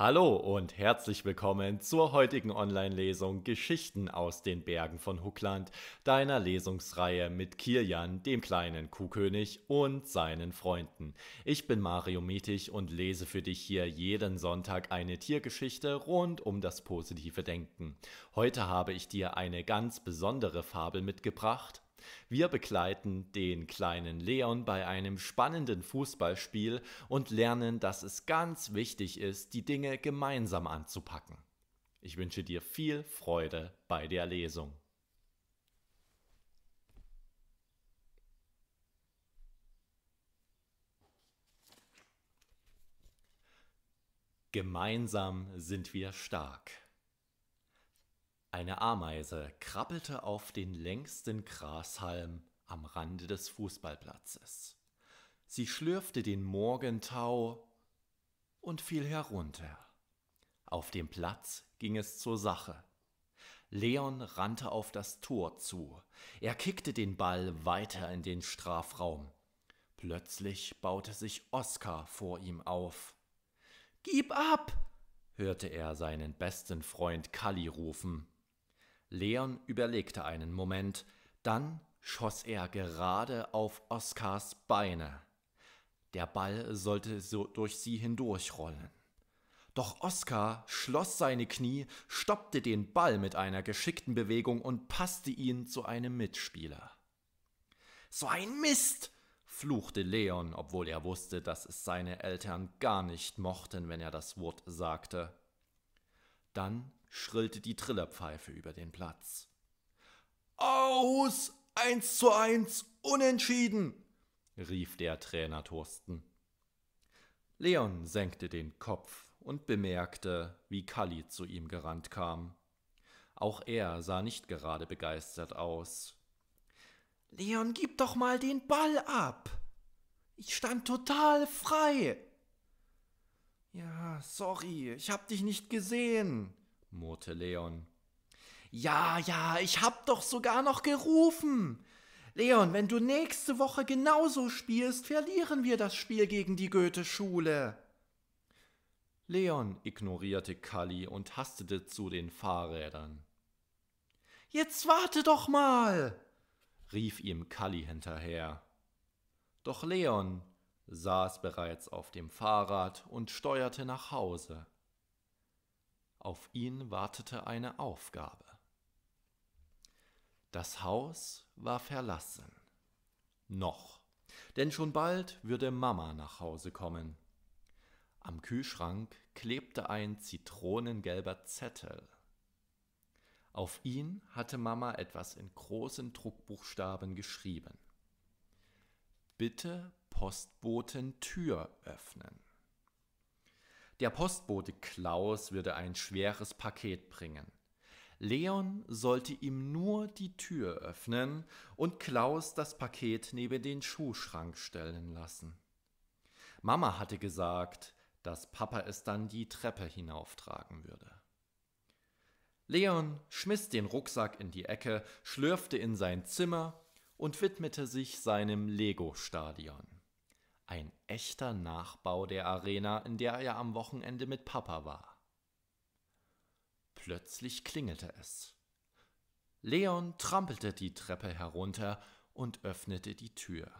Hallo und herzlich willkommen zur heutigen Online-Lesung Geschichten aus den Bergen von Huckland, deiner Lesungsreihe mit Kirjan, dem kleinen Kuhkönig und seinen Freunden. Ich bin Mario Metich und lese für dich hier jeden Sonntag eine Tiergeschichte rund um das positive Denken. Heute habe ich dir eine ganz besondere Fabel mitgebracht, wir begleiten den kleinen Leon bei einem spannenden Fußballspiel und lernen, dass es ganz wichtig ist, die Dinge gemeinsam anzupacken. Ich wünsche dir viel Freude bei der Lesung. Gemeinsam sind wir stark. Eine Ameise krabbelte auf den längsten Grashalm am Rande des Fußballplatzes. Sie schlürfte den Morgentau und fiel herunter. Auf dem Platz ging es zur Sache. Leon rannte auf das Tor zu. Er kickte den Ball weiter in den Strafraum. Plötzlich baute sich Oskar vor ihm auf. Gib ab! hörte er seinen besten Freund Kalli rufen. Leon überlegte einen Moment, dann schoss er gerade auf Oskars Beine. Der Ball sollte so durch sie hindurchrollen. Doch Oskar schloss seine Knie, stoppte den Ball mit einer geschickten Bewegung und passte ihn zu einem Mitspieler. So ein Mist! fluchte Leon, obwohl er wusste, dass es seine Eltern gar nicht mochten, wenn er das Wort sagte. Dann schrillte die Trillerpfeife über den Platz. Aus! Eins zu eins! Unentschieden! rief der Trainer Thorsten. Leon senkte den Kopf und bemerkte, wie Kalli zu ihm gerannt kam. Auch er sah nicht gerade begeistert aus. Leon, gib doch mal den Ball ab! Ich stand total frei! Ja, sorry, ich hab dich nicht gesehen, murrte Leon. Ja, ja, ich hab doch sogar noch gerufen. Leon, wenn du nächste Woche genauso spielst, verlieren wir das Spiel gegen die Goethe-Schule. Leon ignorierte Kalli und hastete zu den Fahrrädern. Jetzt warte doch mal, rief ihm Kalli hinterher. Doch Leon saß bereits auf dem Fahrrad und steuerte nach Hause. Auf ihn wartete eine Aufgabe. Das Haus war verlassen. Noch. Denn schon bald würde Mama nach Hause kommen. Am Kühlschrank klebte ein zitronengelber Zettel. Auf ihn hatte Mama etwas in großen Druckbuchstaben geschrieben. Bitte Postboten Tür öffnen. Der Postbote Klaus würde ein schweres Paket bringen. Leon sollte ihm nur die Tür öffnen und Klaus das Paket neben den Schuhschrank stellen lassen. Mama hatte gesagt, dass Papa es dann die Treppe hinauftragen würde. Leon schmiss den Rucksack in die Ecke, schlürfte in sein Zimmer und widmete sich seinem Lego-Stadion. Ein echter Nachbau der Arena, in der er am Wochenende mit Papa war. Plötzlich klingelte es. Leon trampelte die Treppe herunter und öffnete die Tür.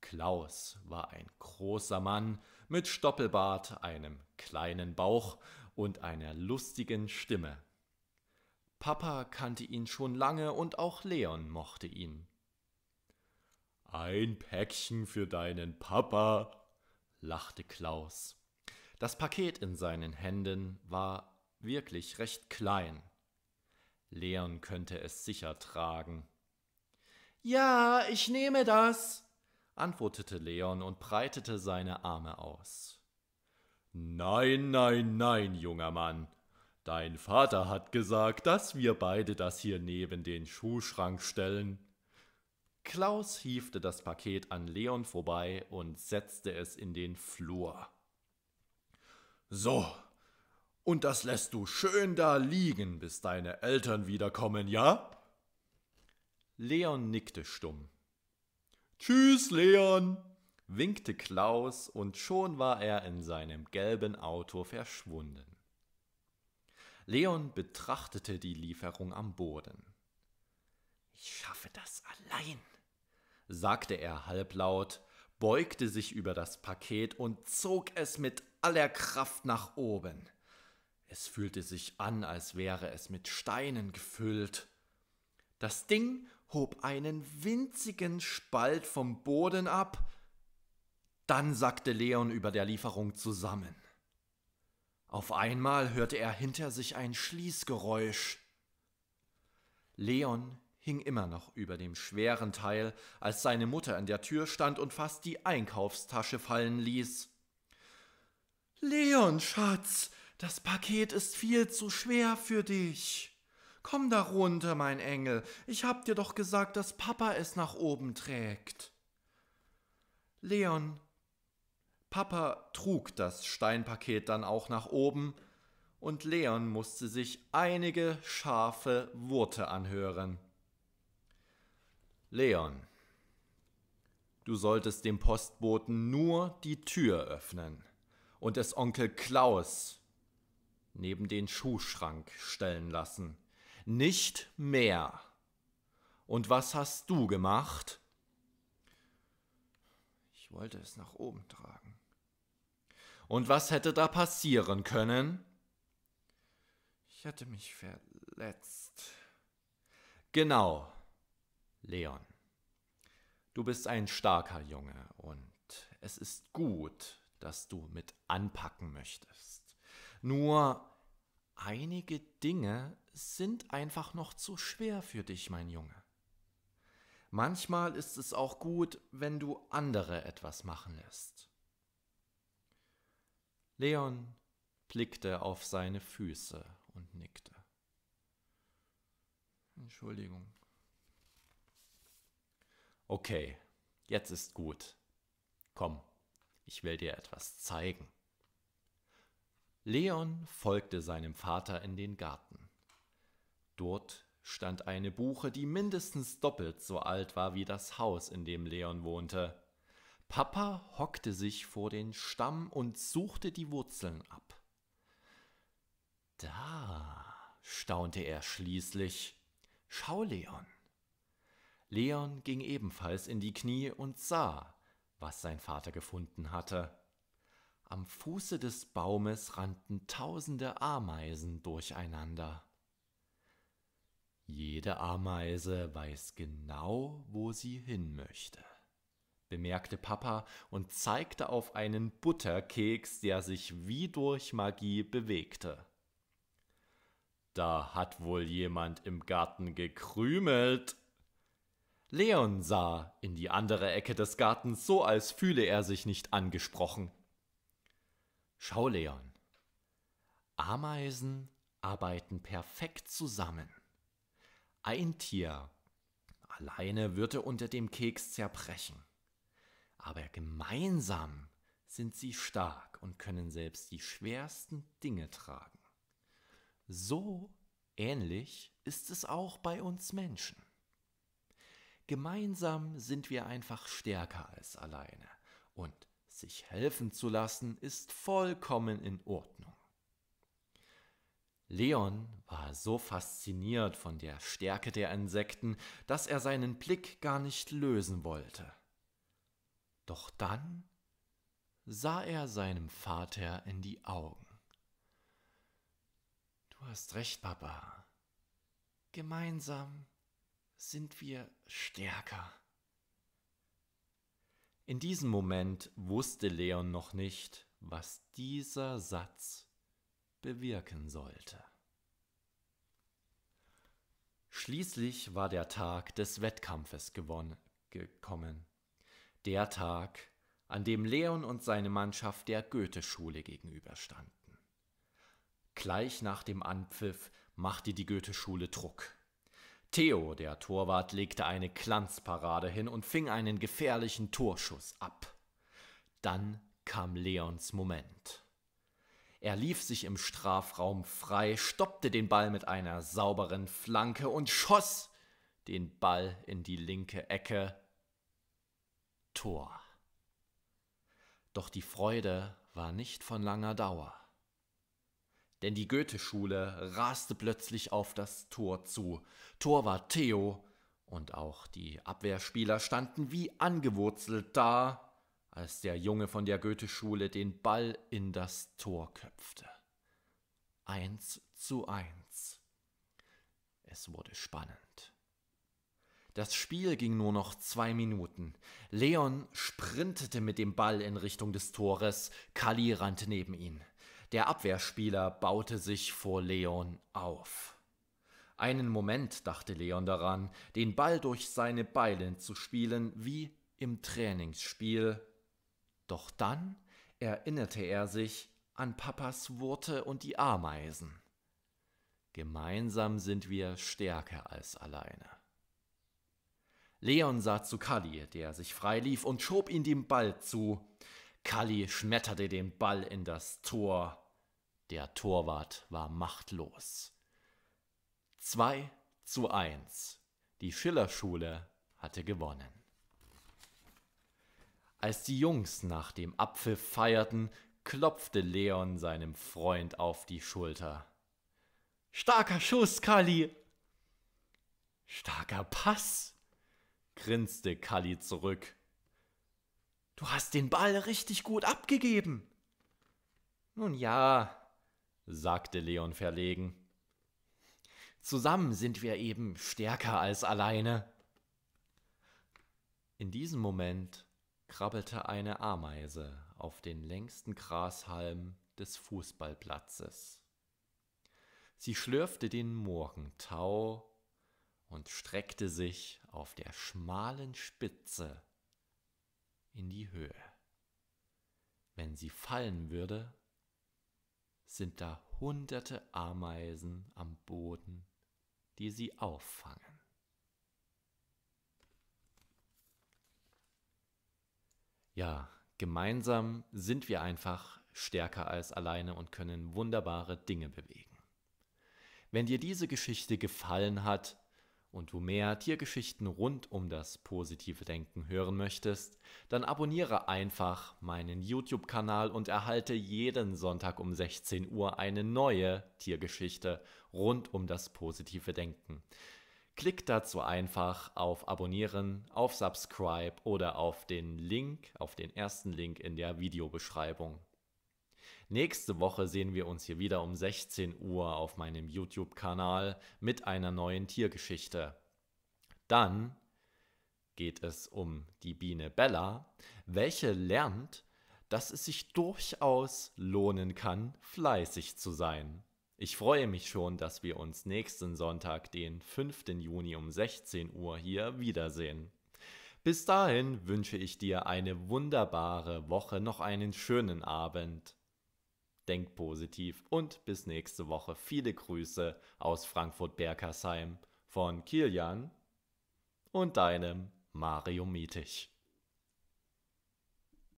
Klaus war ein großer Mann mit Stoppelbart, einem kleinen Bauch und einer lustigen Stimme. Papa kannte ihn schon lange und auch Leon mochte ihn. Ein Päckchen für deinen Papa, lachte Klaus. Das Paket in seinen Händen war wirklich recht klein. Leon könnte es sicher tragen. Ja, ich nehme das, antwortete Leon und breitete seine Arme aus. Nein, nein, nein, junger Mann. Dein Vater hat gesagt, dass wir beide das hier neben den Schuhschrank stellen. Klaus hiefte das Paket an Leon vorbei und setzte es in den Flur. So, und das lässt du schön da liegen, bis deine Eltern wiederkommen, ja? Leon nickte stumm. Tschüss, Leon, winkte Klaus, und schon war er in seinem gelben Auto verschwunden. Leon betrachtete die Lieferung am Boden. Ich schaffe das allein, sagte er halblaut, beugte sich über das Paket und zog es mit aller Kraft nach oben. Es fühlte sich an, als wäre es mit Steinen gefüllt. Das Ding hob einen winzigen Spalt vom Boden ab, dann sackte Leon über der Lieferung zusammen. Auf einmal hörte er hinter sich ein Schließgeräusch. Leon hing immer noch über dem schweren Teil, als seine Mutter an der Tür stand und fast die Einkaufstasche fallen ließ. Leon, Schatz, das Paket ist viel zu schwer für dich. Komm da runter, mein Engel. Ich hab dir doch gesagt, dass Papa es nach oben trägt. Leon. Papa trug das Steinpaket dann auch nach oben, und Leon musste sich einige scharfe Worte anhören. Leon, du solltest dem Postboten nur die Tür öffnen und es Onkel Klaus neben den Schuhschrank stellen lassen. Nicht mehr. Und was hast du gemacht? Ich wollte es nach oben tragen. Und was hätte da passieren können? Ich hätte mich verletzt. Genau. Leon, du bist ein starker Junge und es ist gut, dass du mit anpacken möchtest. Nur einige Dinge sind einfach noch zu schwer für dich, mein Junge. Manchmal ist es auch gut, wenn du andere etwas machen lässt. Leon blickte auf seine Füße und nickte. Entschuldigung, okay, jetzt ist gut. Komm, ich will dir etwas zeigen. Leon folgte seinem Vater in den Garten. Dort stand eine Buche, die mindestens doppelt so alt war wie das Haus, in dem Leon wohnte. Papa hockte sich vor den Stamm und suchte die Wurzeln ab. Da, staunte er schließlich. Schau, Leon, leon ging ebenfalls in die knie und sah was sein vater gefunden hatte am fuße des baumes rannten tausende ameisen durcheinander jede ameise weiß genau wo sie hin möchte bemerkte papa und zeigte auf einen butterkeks der sich wie durch magie bewegte da hat wohl jemand im garten gekrümelt Leon sah in die andere Ecke des Gartens, so als fühle er sich nicht angesprochen. Schau, Leon. Ameisen arbeiten perfekt zusammen. Ein Tier alleine würde unter dem Keks zerbrechen. Aber gemeinsam sind sie stark und können selbst die schwersten Dinge tragen. So ähnlich ist es auch bei uns Menschen. Gemeinsam sind wir einfach stärker als alleine und sich helfen zu lassen ist vollkommen in Ordnung. Leon war so fasziniert von der Stärke der Insekten, dass er seinen Blick gar nicht lösen wollte. Doch dann sah er seinem Vater in die Augen. Du hast recht, Papa. Gemeinsam sind wir stärker. In diesem Moment wusste Leon noch nicht, was dieser Satz bewirken sollte. Schließlich war der Tag des Wettkampfes gewonnen, gekommen. Der Tag, an dem Leon und seine Mannschaft der Goetheschule gegenüberstanden. Gleich nach dem Anpfiff machte die Goetheschule Druck. Theo, der Torwart, legte eine Glanzparade hin und fing einen gefährlichen Torschuss ab. Dann kam Leons Moment. Er lief sich im Strafraum frei, stoppte den Ball mit einer sauberen Flanke und schoss den Ball in die linke Ecke. Tor. Doch die Freude war nicht von langer Dauer. Denn die Goetheschule raste plötzlich auf das Tor zu. Tor war Theo und auch die Abwehrspieler standen wie angewurzelt da, als der Junge von der Goetheschule den Ball in das Tor köpfte. Eins zu eins. Es wurde spannend. Das Spiel ging nur noch zwei Minuten. Leon sprintete mit dem Ball in Richtung des Tores, Kali rannte neben ihn. Der Abwehrspieler baute sich vor Leon auf. Einen Moment dachte Leon daran, den Ball durch seine Beine zu spielen wie im Trainingsspiel. Doch dann erinnerte er sich an Papas Worte und die Ameisen. Gemeinsam sind wir stärker als alleine. Leon sah zu Kalli, der sich freilief, und schob ihn dem Ball zu. Kalli schmetterte den Ball in das Tor. Der Torwart war machtlos. 2 zu 1. Die Schillerschule hatte gewonnen. Als die Jungs nach dem Apfel feierten, klopfte Leon seinem Freund auf die Schulter. Starker Schuss, Kalli! Starker Pass! grinste Kalli zurück Du hast den Ball richtig gut abgegeben. Nun ja, sagte Leon verlegen. Zusammen sind wir eben stärker als alleine. In diesem Moment krabbelte eine Ameise auf den längsten Grashalm des Fußballplatzes. Sie schlürfte den Morgentau und streckte sich auf der schmalen Spitze in die Höhe. Wenn sie fallen würde, sind da hunderte Ameisen am Boden, die sie auffangen. Ja, gemeinsam sind wir einfach stärker als alleine und können wunderbare Dinge bewegen. Wenn dir diese Geschichte gefallen hat, und du mehr Tiergeschichten rund um das positive Denken hören möchtest, dann abonniere einfach meinen YouTube-Kanal und erhalte jeden Sonntag um 16 Uhr eine neue Tiergeschichte rund um das positive Denken. Klick dazu einfach auf Abonnieren, auf Subscribe oder auf den Link, auf den ersten Link in der Videobeschreibung. Nächste Woche sehen wir uns hier wieder um 16 Uhr auf meinem YouTube-Kanal mit einer neuen Tiergeschichte. Dann geht es um die Biene Bella, welche lernt, dass es sich durchaus lohnen kann, fleißig zu sein. Ich freue mich schon, dass wir uns nächsten Sonntag, den 5. Juni um 16 Uhr hier wiedersehen. Bis dahin wünsche ich dir eine wunderbare Woche, noch einen schönen Abend denk positiv und bis nächste Woche. Viele Grüße aus Frankfurt-Berkersheim von Kilian und deinem Mario Mietig.